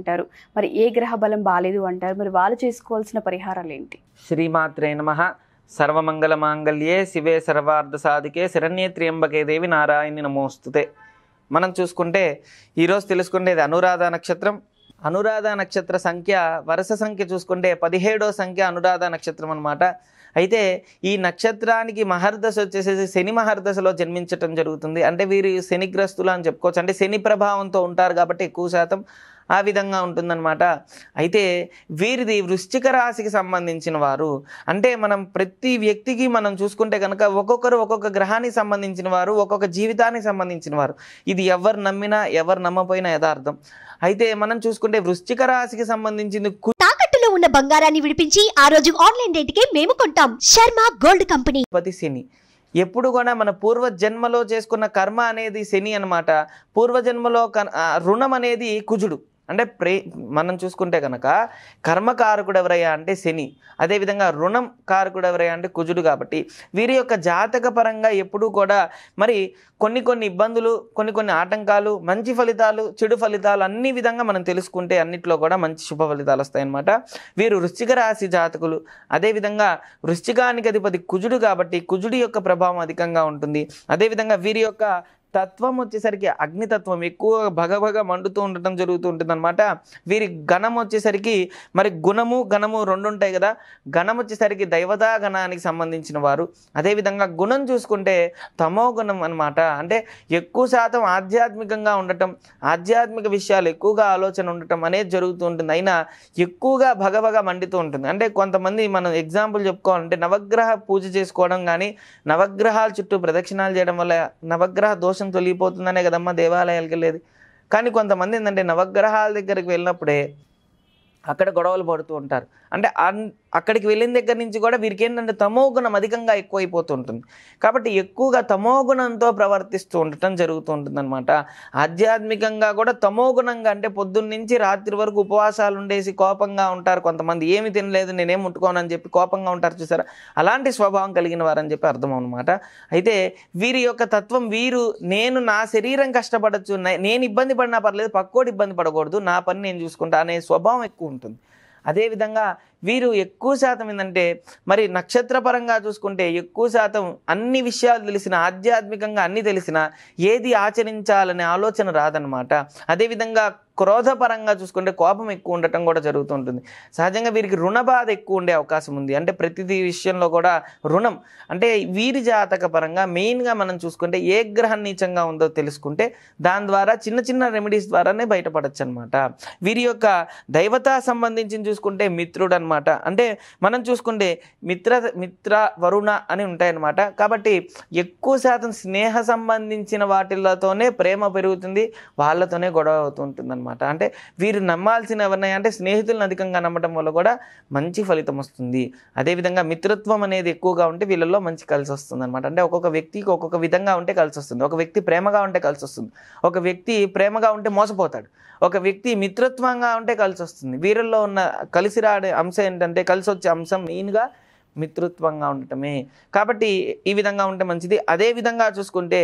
అంటారు మరి ఏ గ్రహ బలం బాగాలేదు అంటారు మరి వాళ్ళు చేసుకోవాల్సిన పరిహారాలు ఏంటి శ్రీమాత్రే నమ మాంగళ్యే శివే సర్వార్థ సాధికే శరణ్యేత్రియంబకే దేవి నారాయణి నమోస్తుతే మనం చూసుకుంటే ఈరోజు తెలుసుకునేది అనురాధ నక్షత్రం అనురాధ నక్షత్ర సంఖ్య వరుస సంఖ్య చూసుకుంటే పదిహేడో సంఖ్య అనురాధ నక్షత్రం అనమాట అయితే ఈ నక్షత్రానికి మహర్దశ వచ్చేసేసి శని మహర్దశలో జన్మించటం జరుగుతుంది అంటే వీరు శనిగ్రస్తులు అని చెప్పుకోవచ్చు అంటే శని ప్రభావంతో ఉంటారు కాబట్టి ఎక్కువ శాతం ఆ విధంగా ఉంటుందన్నమాట అయితే వీరిది వృశ్చిక రాశికి సంబంధించిన వారు అంటే మనం ప్రతి వ్యక్తికి మనం చూసుకుంటే కనుక ఒక్కొక్కరు ఒక్కొక్క గ్రహానికి సంబంధించిన వారు ఒక్కొక్క జీవితానికి సంబంధించిన వారు ఇది ఎవరు నమ్మినా ఎవరు నమ్మపోయినా యథార్థం అయితే మనం చూసుకుంటే వృశ్చిక రాశికి సంబంధించింది తాకట్టులో ఉన్న బంగారాన్ని విడిపించి ఆ రోజు ఆన్లైన్ రేటుకే మేము కొంటాం శర్మ గోల్డ్ కంపెనీ పతి శని ఎప్పుడు కూడా మన పూర్వ జన్మలో చేసుకున్న కర్మ అనేది శని అనమాట పూర్వజన్మలో రుణం అనేది కుజుడు అంటే ప్రే మనం చూసుకుంటే కనుక కర్మకారకుడు ఎవరయ్యా అంటే శని అదేవిధంగా రుణం కారకుడు ఎవరయ్యా అంటే కుజుడు కాబట్టి వీరి యొక్క జాతక పరంగా ఎప్పుడూ కూడా మరి కొన్ని కొన్ని ఇబ్బందులు కొన్ని కొన్ని ఆటంకాలు మంచి ఫలితాలు చెడు ఫలితాలు అన్ని విధంగా మనం తెలుసుకుంటే అన్నిట్లో కూడా మంచి శుభ ఫలితాలు వస్తాయన్నమాట వీరు వృశ్చిక రాశి జాతకులు అదేవిధంగా వృశ్చికానికి అధిపతి కుజుడు కాబట్టి కుజుడి యొక్క ప్రభావం అధికంగా ఉంటుంది అదేవిధంగా వీరి యొక్క తత్వం వచ్చేసరికి అగ్నితత్వం ఎక్కువ భగభగ మండుతూ ఉండటం జరుగుతూ ఉంటుంది అనమాట వీరి గణం వచ్చేసరికి మరి గుణము గణము రెండు ఉంటాయి కదా గణం వచ్చేసరికి దైవతా గణానికి సంబంధించిన వారు అదేవిధంగా గుణం చూసుకుంటే తమో గుణం అనమాట అంటే ఎక్కువ శాతం ఆధ్యాత్మికంగా ఉండటం ఆధ్యాత్మిక విషయాలు ఎక్కువగా ఆలోచన ఉండటం అనేది జరుగుతూ ఉంటుంది అయినా ఎక్కువగా భగభగ మండుతూ ఉంటుంది అంటే కొంతమంది మనం ఎగ్జాంపుల్ చెప్పుకోవాలంటే నవగ్రహ పూజ చేసుకోవడం కానీ నవగ్రహాల చుట్టూ ప్రదక్షిణాలు చేయడం వల్ల నవగ్రహ దోష దోషం తొలగిపోతుందనే కదమ్మా దేవాలయాలకు వెళ్ళేది కానీ కొంతమంది ఏంటంటే నవగ్రహాల దగ్గరికి వెళ్ళినప్పుడే అక్కడ గొడవలు పడుతూ ఉంటారు అంటే అక్కడికి వెళ్ళిన దగ్గర నుంచి కూడా వీరికి ఏంటంటే తమోగుణం అధికంగా ఎక్కువైపోతుంటుంది కాబట్టి ఎక్కువగా తమోగుణంతో ప్రవర్తిస్తూ ఉండటం జరుగుతూ ఉంటుందన్నమాట ఆధ్యాత్మికంగా కూడా తమోగుణంగా అంటే పొద్దున్న నుంచి రాత్రి వరకు ఉపవాసాలు ఉండేసి కోపంగా ఉంటారు కొంతమంది ఏమి తినలేదు నేనేం ముట్టుకోనని చెప్పి కోపంగా ఉంటారు చూసారా అలాంటి స్వభావం కలిగిన వారని చెప్పి అర్థం అనమాట అయితే వీరి యొక్క తత్వం వీరు నేను నా శరీరం కష్టపడచ్చు నేను ఇబ్బంది పడినా పర్లేదు పక్కోటి ఇబ్బంది పడకూడదు నా పని నేను చూసుకుంటా అనే స్వభావం ఎక్కువ ఉంటుంది అదేవిధంగా వీరు ఎక్కువ శాతం ఏంటంటే మరి నక్షత్రపరంగా చూసుకుంటే ఎక్కువ శాతం అన్ని విషయాలు తెలిసిన ఆధ్యాత్మికంగా అన్ని తెలిసిన ఏది ఆచరించాలనే ఆలోచన రాదనమాట అదేవిధంగా క్రోధపరంగా చూసుకుంటే కోపం ఎక్కువ ఉండటం కూడా జరుగుతుంటుంది సహజంగా వీరికి రుణ బాధ ఎక్కువ ఉండే అవకాశం ఉంది అంటే ప్రతిదీ విషయంలో కూడా రుణం అంటే వీరి జాతక పరంగా మెయిన్గా మనం చూసుకుంటే ఏ గ్రహం నీచంగా ఉందో తెలుసుకుంటే దాని ద్వారా చిన్న చిన్న రెమెడీస్ ద్వారానే బయటపడచ్చు అనమాట వీరి యొక్క దైవతా సంబంధించి చూసుకుంటే మిత్రుడు అనమాట అంటే మనం చూసుకుంటే మిత్ర మిత్ర వరుణ అని ఉంటాయన్నమాట కాబట్టి ఎక్కువ శాతం స్నేహ సంబంధించిన వాటిలతోనే ప్రేమ పెరుగుతుంది వాళ్ళతోనే గొడవ అవుతుంటుంది అనమాట అంటే వీరు నమ్మాల్సిన ఎవరినై అంటే స్నేహితులను అధికంగా నమ్మటం వల్ల కూడా మంచి ఫలితం వస్తుంది అదేవిధంగా మిత్రత్వం అనేది ఎక్కువగా ఉంటే వీళ్ళల్లో మంచి కలిసి వస్తుంది అనమాట అంటే ఒక్కొక్క వ్యక్తికి ఒక్కొక్క విధంగా ఉంటే కలిసి వస్తుంది ఒక వ్యక్తి ప్రేమగా ఉంటే కలిసి వస్తుంది ఒక వ్యక్తి ప్రేమగా ఉంటే మోసపోతాడు ఒక వ్యక్తి మిత్రత్వంగా ఉంటే కలిసి వస్తుంది వీరిల్లో ఉన్న కలిసి రాడే అంశం ఏంటంటే కలిసి వచ్చే అంశం మెయిన్గా మిత్రత్వంగా ఉండటమే కాబట్టి ఈ విధంగా ఉంటే మంచిది అదే విధంగా చూసుకుంటే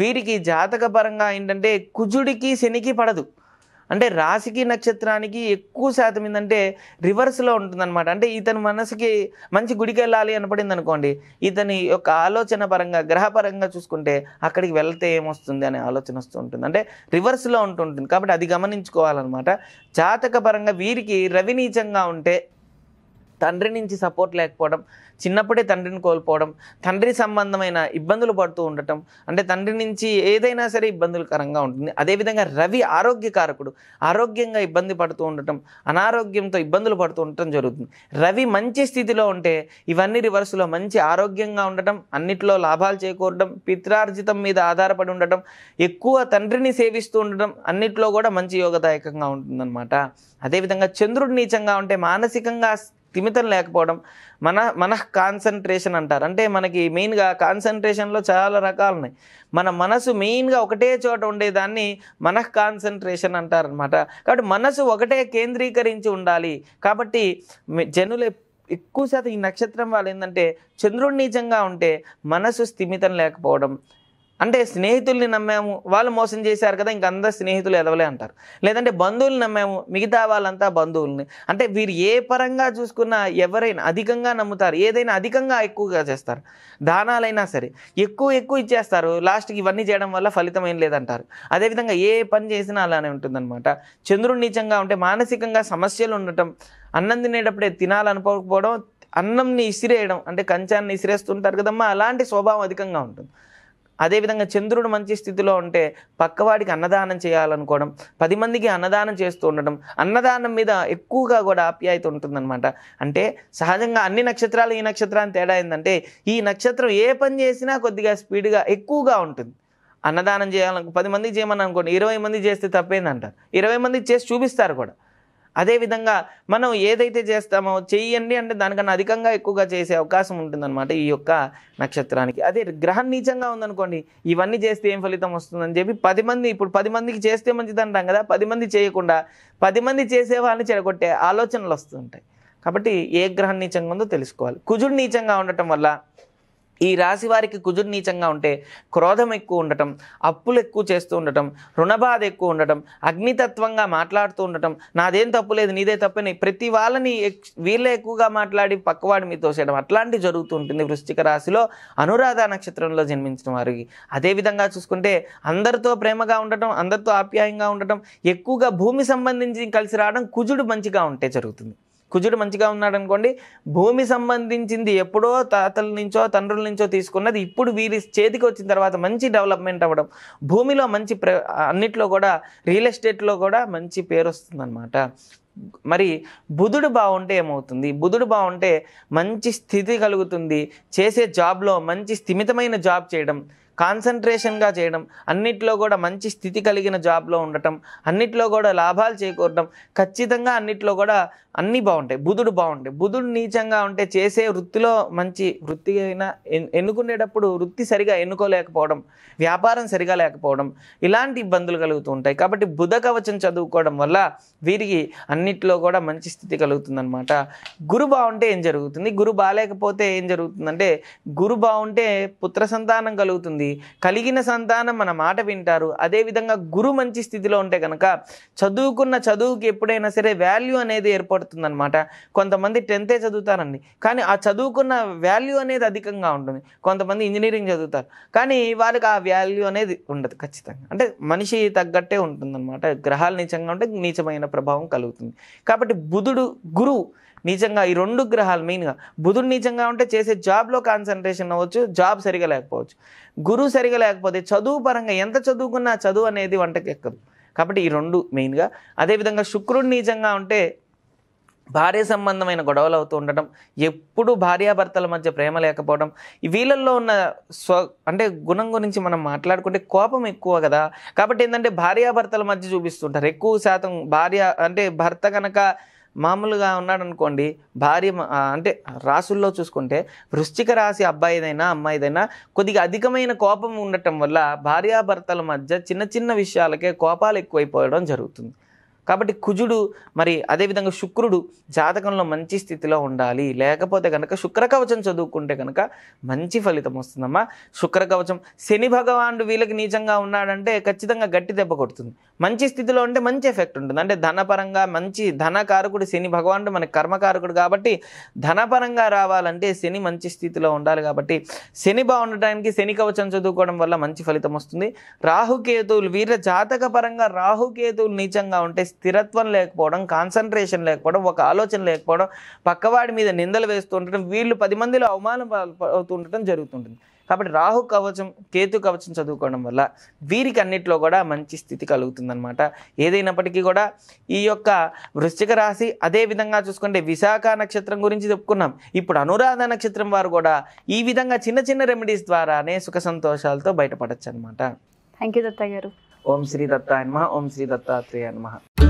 వీరికి జాతకపరంగా ఏంటంటే కుజుడికి శనికి పడదు అంటే రాశికి నక్షత్రానికి ఎక్కువ శాతం ఏంటంటే రివర్స్లో ఉంటుందన్నమాట అంటే ఇతని మనసుకి మంచి గుడికి వెళ్ళాలి అనపడింది అనుకోండి ఇతని యొక్క ఆలోచన పరంగా గ్రహపరంగా చూసుకుంటే అక్కడికి వెళ్తే ఏమొస్తుంది అనే ఆలోచన వస్తూ ఉంటుంది అంటే రివర్స్లో ఉంటుంటుంది కాబట్టి అది గమనించుకోవాలన్నమాట జాతక పరంగా వీరికి రవినీచంగా ఉంటే తండ్రి నుంచి సపోర్ట్ లేకపోవడం చిన్నప్పుడే తండ్రిని కోల్పోవడం తండ్రి సంబంధమైన ఇబ్బందులు పడుతూ ఉండటం అంటే తండ్రి నుంచి ఏదైనా సరే ఇబ్బందులకరంగా ఉంటుంది అదేవిధంగా రవి ఆరోగ్యకారకుడు ఆరోగ్యంగా ఇబ్బంది పడుతూ ఉండటం అనారోగ్యంతో ఇబ్బందులు పడుతూ ఉండటం జరుగుతుంది రవి మంచి స్థితిలో ఉంటే ఇవన్నీ రివర్స్లో మంచి ఆరోగ్యంగా ఉండటం అన్నిట్లో లాభాలు చేకూరడం పిత్రార్జితం మీద ఆధారపడి ఉండటం ఎక్కువ తండ్రిని సేవిస్తూ ఉండటం అన్నిట్లో కూడా మంచి యోగదాయకంగా ఉంటుందన్నమాట అదేవిధంగా చంద్రుడు నీచంగా ఉంటే మానసికంగా తిమితం లేకపోవడం మన మన కాన్సన్ట్రేషన్ అంటారు అంటే మనకి మెయిన్గా కాన్సన్ట్రేషన్లో చాలా రకాలు ఉన్నాయి మన మనసు మెయిన్గా ఒకటే చోట ఉండేదాన్ని మన కాన్సన్ట్రేషన్ అంటారనమాట కాబట్టి మనసు ఒకటే కేంద్రీకరించి ఉండాలి కాబట్టి జనులు ఎక్కువ శాతం ఈ నక్షత్రం వాళ్ళు ఏంటంటే చంద్రుడి నిజంగా ఉంటే మనసు స్థిమితం లేకపోవడం అంటే స్నేహితుల్ని నమ్మాము వాళ్ళు మోసం చేశారు కదా ఇంక అందరు స్నేహితులు ఎదవలే అంటారు లేదంటే బంధువులు నమ్మాము మిగతా వాళ్ళంతా బంధువుల్ని అంటే వీరు ఏ పరంగా చూసుకున్నా ఎవరైనా అధికంగా నమ్ముతారు ఏదైనా అధికంగా ఎక్కువగా చేస్తారు దానాలైనా సరే ఎక్కువ ఎక్కువ ఇచ్చేస్తారు లాస్ట్కి ఇవన్నీ చేయడం వల్ల ఫలితం ఏం లేదంటారు అదేవిధంగా ఏ పని చేసినా అలానే ఉంటుందన్నమాట చంద్రుడు నీచంగా ఉంటే మానసికంగా సమస్యలు ఉండటం అన్నం తినేటప్పుడే తినాలనుకోకపోవడం అన్నంని ఇసిరేయడం అంటే కంచాన్ని ఇసిరేస్తుంటారు కదమ్మా అలాంటి స్వభావం అధికంగా ఉంటుంది అదేవిధంగా చంద్రుడు మంచి స్థితిలో ఉంటే పక్కవాడికి అన్నదానం చేయాలనుకోవడం పది మందికి అన్నదానం చేస్తూ ఉండడం అన్నదానం మీద ఎక్కువగా కూడా ఆప్యాయత ఉంటుందన్నమాట అంటే సహజంగా అన్ని నక్షత్రాలు ఈ నక్షత్రాన్ని తేడా ఏంటంటే ఈ నక్షత్రం ఏ పని చేసినా కొద్దిగా స్పీడ్గా ఎక్కువగా ఉంటుంది అన్నదానం చేయాలను పది మందికి చేయమని అనుకోండి ఇరవై మంది చేస్తే తప్పేందంటారు ఇరవై మంది చేసి చూపిస్తారు కూడా అదేవిధంగా మనం ఏదైతే చేస్తామో చెయ్యండి అంటే దానికన్నా అధికంగా ఎక్కువగా చేసే అవకాశం ఉంటుందన్నమాట ఈ యొక్క నక్షత్రానికి అదే గ్రహం నీచంగా ఉందనుకోండి ఇవన్నీ చేస్తే ఏం ఫలితం వస్తుందని చెప్పి పది మంది ఇప్పుడు పది మందికి చేస్తే మంచిది అంటాం కదా పది మంది చేయకుండా పది మంది చేసే వాళ్ళని చెడగొట్టే ఆలోచనలు వస్తుంటాయి కాబట్టి ఏ గ్రహం నీచంగా ఉందో తెలుసుకోవాలి కుజుడు నీచంగా ఉండటం వల్ల ఈ రాశి వారికి కుజుడు నీచంగా ఉంటే క్రోధం ఎక్కువ ఉండటం అప్పులు ఎక్కువ చేస్తూ ఉండటం రుణబాధ ఎక్కువ ఉండటం అగ్నితత్వంగా మాట్లాడుతూ ఉండటం నాదేం తప్పు లేదు నీదే తప్పని ప్రతి వాళ్ళని వీళ్ళే ఎక్కువగా మాట్లాడి పక్కవాడి మీద తోసేయడం అట్లాంటివి జరుగుతూ ఉంటుంది వృశ్చిక రాశిలో అనురాధ నక్షత్రంలో జన్మించిన వారికి అదేవిధంగా చూసుకుంటే అందరితో ప్రేమగా ఉండటం అందరితో ఆప్యాయంగా ఉండటం ఎక్కువగా భూమి సంబంధించి కలిసి రావడం కుజుడు మంచిగా ఉంటే జరుగుతుంది కుజుడు మంచిగా ఉన్నాడు అనుకోండి భూమి సంబంధించింది ఎప్పుడో తాతల నుంచో తండ్రుల నుంచో తీసుకున్నది ఇప్పుడు వీరి చేతికి వచ్చిన తర్వాత మంచి డెవలప్మెంట్ అవ్వడం భూమిలో మంచి ప్ర అన్నిట్లో కూడా రియల్ ఎస్టేట్లో కూడా మంచి పేరు వస్తుందన్నమాట మరి బుధుడు బాగుంటే ఏమవుతుంది బుధుడు బాగుంటే మంచి స్థితి కలుగుతుంది చేసే జాబ్లో మంచి స్థిమితమైన జాబ్ చేయడం కాన్సన్ట్రేషన్గా చేయడం అన్నిట్లో కూడా మంచి స్థితి కలిగిన జాబ్లో ఉండటం అన్నిట్లో కూడా లాభాలు చేకూరడం ఖచ్చితంగా అన్నిట్లో కూడా అన్నీ బాగుంటాయి బుధుడు బాగుంటాయి బుధుడు నీచంగా ఉంటే చేసే వృత్తిలో మంచి వృత్తి అయినా ఎన్నుకునేటప్పుడు వృత్తి సరిగా ఎన్నుకోలేకపోవడం వ్యాపారం సరిగా లేకపోవడం ఇలాంటి ఇబ్బందులు కలుగుతూ ఉంటాయి కాబట్టి బుధ కవచం చదువుకోవడం వల్ల వీరికి అన్నిట్లో కూడా మంచి స్థితి కలుగుతుందనమాట గురు బాగుంటే ఏం జరుగుతుంది గురు బాగాలేకపోతే ఏం జరుగుతుందంటే గురు బాగుంటే పుత్ర సంతానం కలుగుతుంది కలిగిన సంతానం మన మాట వింటారు అదేవిధంగా గురు మంచి స్థితిలో ఉంటే కనుక చదువుకున్న చదువుకి ఎప్పుడైనా సరే వాల్యూ అనేది ఏర్పడుతుంది అనమాట కొంతమంది టెన్తే చదువుతారండి కానీ ఆ చదువుకున్న వాల్యూ అనేది అధికంగా ఉంటుంది కొంతమంది ఇంజనీరింగ్ చదువుతారు కానీ వాళ్ళకి ఆ వాల్యూ అనేది ఉండదు ఖచ్చితంగా అంటే మనిషి తగ్గట్టే ఉంటుందన్నమాట గ్రహాలు నీచంగా ఉంటే నీచమైన ప్రభావం కలుగుతుంది కాబట్టి బుధుడు గురువు నిజంగా ఈ రెండు గ్రహాలు మెయిన్గా బుధుడు నిజంగా ఉంటే చేసే జాబ్లో కాన్సన్ట్రేషన్ అవ్వచ్చు జాబ్ సరిగా లేకపోవచ్చు గురువు సరిగా లేకపోతే చదువు పరంగా ఎంత చదువుకున్నా చదువు అనేది వంటకి ఎక్కదు కాబట్టి ఈ రెండు మెయిన్గా అదేవిధంగా శుక్రుడు నిజంగా ఉంటే భార్య సంబంధమైన గొడవలు అవుతూ ఉండటం ఎప్పుడు భార్యాభర్తల మధ్య ప్రేమ లేకపోవడం వీళ్ళల్లో ఉన్న స్వ అంటే గుణం గురించి మనం మాట్లాడుకుంటే కోపం ఎక్కువ కదా కాబట్టి ఏంటంటే భార్యాభర్తల మధ్య చూపిస్తుంటారు ఎక్కువ శాతం భార్య అంటే భర్త కనుక మామూలుగా ఉన్నాడు అనుకోండి భార్య అంటే రాసుల్లో చూసుకుంటే వృశ్చిక రాశి అబ్బాయిదైనా అమ్మాయిదైనా కొద్దిగా అధికమైన కోపం ఉండటం వల్ల భార్యాభర్తల మధ్య చిన్న చిన్న విషయాలకే కోపాలు ఎక్కువైపోవడం జరుగుతుంది కాబట్టి కుజుడు మరి అదేవిధంగా శుక్రుడు జాతకంలో మంచి స్థితిలో ఉండాలి లేకపోతే కనుక శుక్రకవచం చదువుకుంటే కనుక మంచి ఫలితం వస్తుందమ్మా శుక్రకవచం శని భగవానుడు వీళ్ళకి నీచంగా ఉన్నాడంటే ఖచ్చితంగా గట్టి దెబ్బ కొడుతుంది మంచి స్థితిలో ఉంటే మంచి ఎఫెక్ట్ ఉంటుంది అంటే ధనపరంగా మంచి ధనకారకుడు శని భగవానుడు మన కర్మకారకుడు కాబట్టి ధనపరంగా రావాలంటే శని మంచి స్థితిలో ఉండాలి కాబట్టి శని బాగుండటానికి శని కవచం చదువుకోవడం వల్ల మంచి ఫలితం వస్తుంది రాహుకేతువులు వీళ్ళ జాతక పరంగా రాహుకేతువులు నీచంగా ఉంటే స్థిరత్వం లేకపోవడం కాన్సన్ట్రేషన్ లేకపోవడం ఒక ఆలోచన లేకపోవడం పక్కవాడి మీద నిందలు వేస్తుండటం వీళ్ళు పది మందిలో అవమానం అవుతుండటం జరుగుతుంటుంది కాబట్టి రాహు కవచం కేతు కవచం చదువుకోవడం వల్ల వీరికి అన్నిట్లో కూడా మంచి స్థితి కలుగుతుందనమాట ఏదైనప్పటికీ కూడా ఈ యొక్క వృశ్చిక రాశి అదే విధంగా చూసుకుంటే విశాఖ నక్షత్రం గురించి చెప్పుకున్నాం ఇప్పుడు అనురాధ నక్షత్రం వారు కూడా ఈ విధంగా చిన్న చిన్న రెమెడీస్ ద్వారానే సుఖ సంతోషాలతో బయటపడచ్చు అనమాట థ్యాంక్ యూ దత్త గారు ఓం శ్రీ దత్తాయన్మ ఓం శ్రీ దత్తాత్రేయ